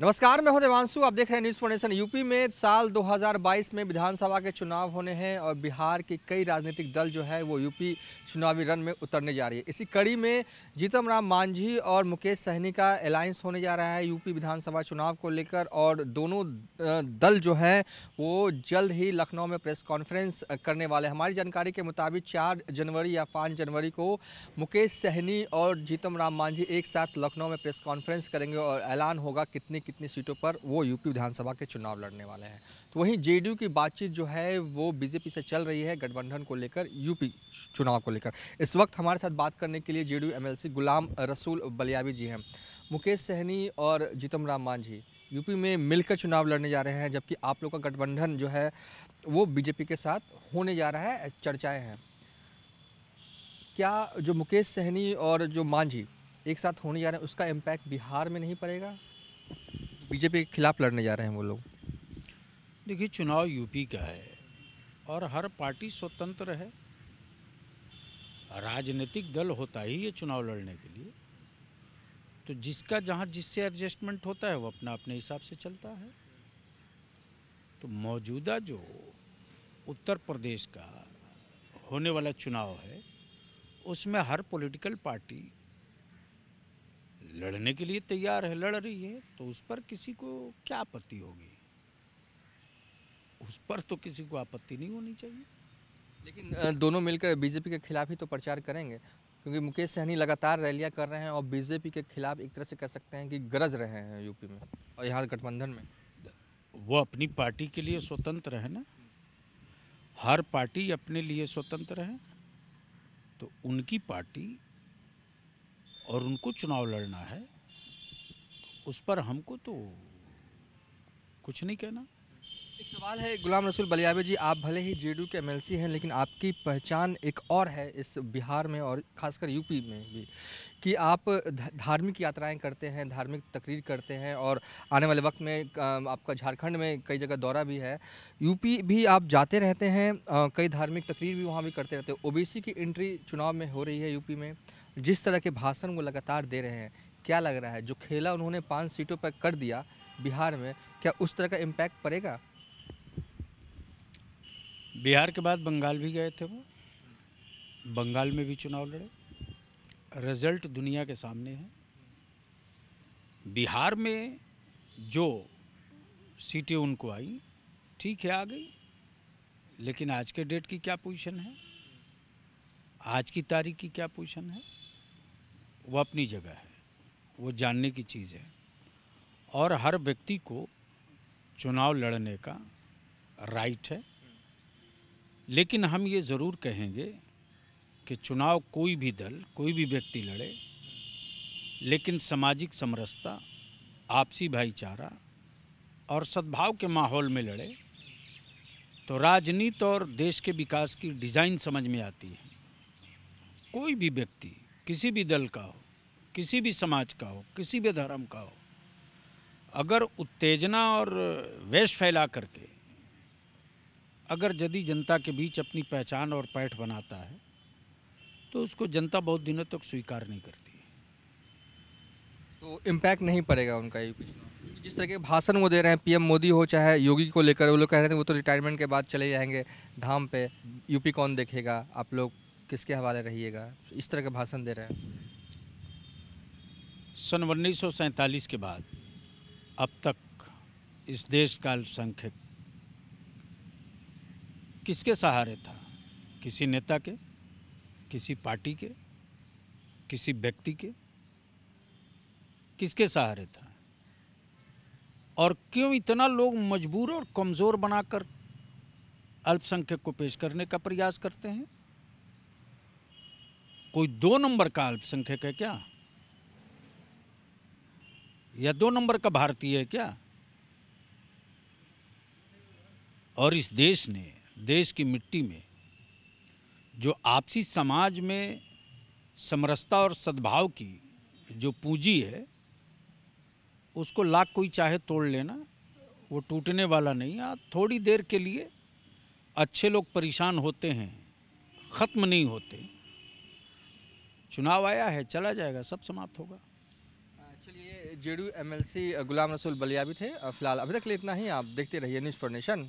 नमस्कार मैं हूं देवांशु आप देख रहे हैं न्यूज़ फोर्नेशन यूपी में साल 2022 में विधानसभा के चुनाव होने हैं और बिहार के कई राजनीतिक दल जो है वो यूपी चुनावी रन में उतरने जा रही है इसी कड़ी में जीतम राम मांझी और मुकेश सहनी का अलायंस होने जा रहा है यूपी विधानसभा चुनाव को लेकर और दोनों दल जो हैं वो जल्द ही लखनऊ में प्रेस कॉन्फ्रेंस करने वाले हमारी जानकारी के मुताबिक चार जनवरी या पाँच जनवरी को मुकेश सहनी और जीतम राम मांझी एक साथ लखनऊ में प्रेस कॉन्फ्रेंस करेंगे और ऐलान होगा कितनी कितनी सीटों पर वो यूपी विधानसभा के चुनाव लड़ने वाले हैं तो वहीं जेडीयू की बातचीत जो है वो बीजेपी से चल रही है गठबंधन को लेकर यूपी चुनाव को लेकर इस वक्त हमारे साथ बात करने के लिए जेडीयू एमएलसी गुलाम रसूल बलियावी जी हैं मुकेश सहनी और जीतम राम मांझी यूपी में मिलकर चुनाव लड़ने जा रहे हैं जबकि आप लोग का गठबंधन जो है वो बीजेपी के साथ होने जा रहा है चर्चाएँ हैं क्या जो मुकेश सहनी और जो मांझी एक साथ होने जा रहे हैं उसका इम्पैक्ट बिहार में नहीं पड़ेगा बीजेपी के खिलाफ लड़ने जा रहे हैं वो लोग देखिए चुनाव यूपी का है और हर पार्टी स्वतंत्र है राजनीतिक दल होता ही है चुनाव लड़ने के लिए तो जिसका जहाँ जिससे एडजस्टमेंट होता है वो अपना अपने हिसाब से चलता है तो मौजूदा जो उत्तर प्रदेश का होने वाला चुनाव है उसमें हर पॉलिटिकल पार्टी लड़ने के लिए तैयार है लड़ रही है तो उस पर किसी को क्या आपत्ति होगी उस पर तो किसी को आपत्ति नहीं होनी चाहिए लेकिन दोनों मिलकर बीजेपी के खिलाफ ही तो प्रचार करेंगे क्योंकि मुकेश सहनी लगातार रैलियां कर रहे हैं और बीजेपी के खिलाफ एक तरह से कह सकते हैं कि गरज रहे हैं यूपी में और यहाँ गठबंधन में वो अपनी पार्टी के लिए स्वतंत्र है ना हर पार्टी अपने लिए स्वतंत्र है तो उनकी पार्टी और उनको चुनाव लड़ना है उस पर हमको तो कुछ नहीं कहना एक सवाल है गुलाम रसूल बलियावे जी आप भले ही जे के एम हैं लेकिन आपकी पहचान एक और है इस बिहार में और खासकर यूपी में भी कि आप धार्मिक यात्राएं करते हैं धार्मिक तकरीर करते हैं और आने वाले वक्त में आपका झारखंड में कई जगह दौरा भी है यूपी भी आप जाते रहते हैं कई धार्मिक तकरीर भी वहाँ भी करते रहते हैं ओ की एंट्री चुनाव में हो रही है यूपी में जिस तरह के भाषण वो लगातार दे रहे हैं क्या लग रहा है जो खेला उन्होंने पाँच सीटों पर कर दिया बिहार में क्या उस तरह का इम्पैक्ट पड़ेगा बिहार के बाद बंगाल भी गए थे वो बंगाल में भी चुनाव लड़े रिजल्ट दुनिया के सामने है बिहार में जो सीटें उनको आई ठीक है आ गई लेकिन आज के डेट की क्या पोजीशन है आज की तारीख की क्या पोजीशन है वो अपनी जगह है वो जानने की चीज़ है और हर व्यक्ति को चुनाव लड़ने का राइट है लेकिन हम ये ज़रूर कहेंगे कि चुनाव कोई भी दल कोई भी व्यक्ति लड़े लेकिन सामाजिक समरसता आपसी भाईचारा और सद्भाव के माहौल में लड़े तो राजनीति और देश के विकास की डिज़ाइन समझ में आती है कोई भी व्यक्ति किसी भी दल का हो किसी भी समाज का हो किसी भी धर्म का हो अगर उत्तेजना और वेश फैला करके अगर यदि जनता के बीच अपनी पहचान और पैठ बनाता है तो उसको जनता बहुत दिनों तक स्वीकार नहीं करती तो इम्पैक्ट नहीं पड़ेगा उनका ये जिस तरह के भाषण वो दे रहे हैं पीएम मोदी हो चाहे योगी को लेकर वो लोग कह रहे थे वो तो रिटायरमेंट के बाद चले जाएंगे धाम पे यूपी कौन देखेगा आप लोग किसके हवाले रहिएगा इस तरह का भाषण दे रहे हैं सन उन्नीस के बाद अब तक इस देश का अल्पसंख्यक किसके सहारे था किसी नेता के किसी पार्टी के किसी व्यक्ति के किसके सहारे था और क्यों इतना लोग मजबूर और कमज़ोर बनाकर अल्पसंख्यक को पेश करने का प्रयास करते हैं कोई दो नंबर का अल्पसंख्यक है क्या या दो नंबर का भारतीय है क्या और इस देश ने देश की मिट्टी में जो आपसी समाज में समरसता और सद्भाव की जो पूंजी है उसको लाख कोई चाहे तोड़ लेना वो टूटने वाला नहीं है थोड़ी देर के लिए अच्छे लोग परेशान होते हैं ख़त्म नहीं होते चुनाव आया है चला जाएगा सब समाप्त होगा चलिए जेडीयू एमएलसी गुलाम रसूल बलिया भी थे फिलहाल अभी तक लिए इतना ही आप देखते रहिए न्यूज़ फॉर नेशन